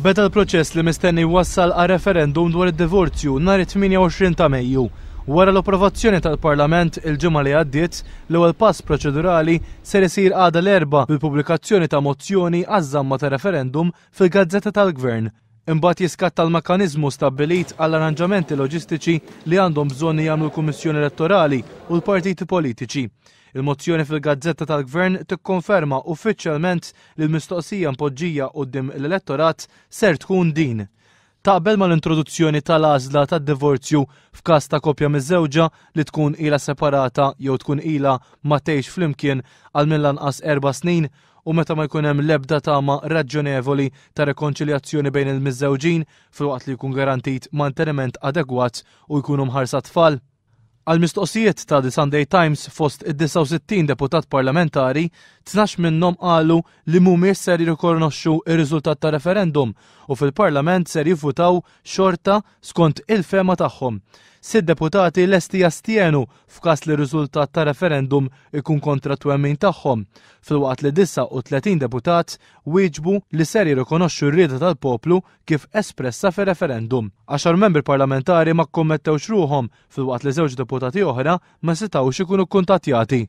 Beda l-proċess li mistenni wassal għal referendum dwar id-divorzju nhar 28 ta' Mejju. Wara l-approvazzjoni tal-Parlament il-ġimgħa li għaddiet, l-ewwel pass proċedurali ser isir għada l-erba' bil-pubblikazzjoni ta' mozzjoni għaż-żamma ta' referendum fil-Gazzetta tal-Gvern. Imbagħad jiskatta l-mekkaniżmu stabbilit għall arranġamenti loġistiċi li għandhom bżonn jagħmlu l-Kummissjoni Elettorali u l-partiti politiċi. Il-mozzjoni fil-gazzetta tal-gvern tikkonferma uffiċjalment li l-mistoqsija mpoġġija qudiem l-elettorat ser tkun din taqbel ma l-introduzzjoni tal-għażla tad-divorzju f'każ ta' kopja miż-żewġa li tkun ila separata jew tkun ila ma tgħix flimkien għal mill-anqas erba' snin u meta ma jkun hemm l-ebda tama raġonevoli ta' rekonċiljazzjoni bejn il-miżewġin filwaqt li jkun garantit manteniment adegwat u jkunu mħarsa tfal. Għal mistoqsijiet ta' The Sunday Times fost id-69 deputat parlamentari, 12 minnhom qalu li mumir ser jirrikonoxxu ir-riżultat ta' referendum u fil-Parlament ser jivvutaw xorta skont il-fema tagħhom sid deputati lesti jastienu f'kas li riżultat ta' referendum ikun kontra twemmin tagħhom, fil-waqt li 30 deputat wieġbu li ser jirrikonoxxu r-rieda tal-poplu kif espressa fir referendum. Għaxar membri parlamentari ma kommettewx ruhom fil-waqt li żewġ deputati oħra ma setawx ikunu kuntatjati.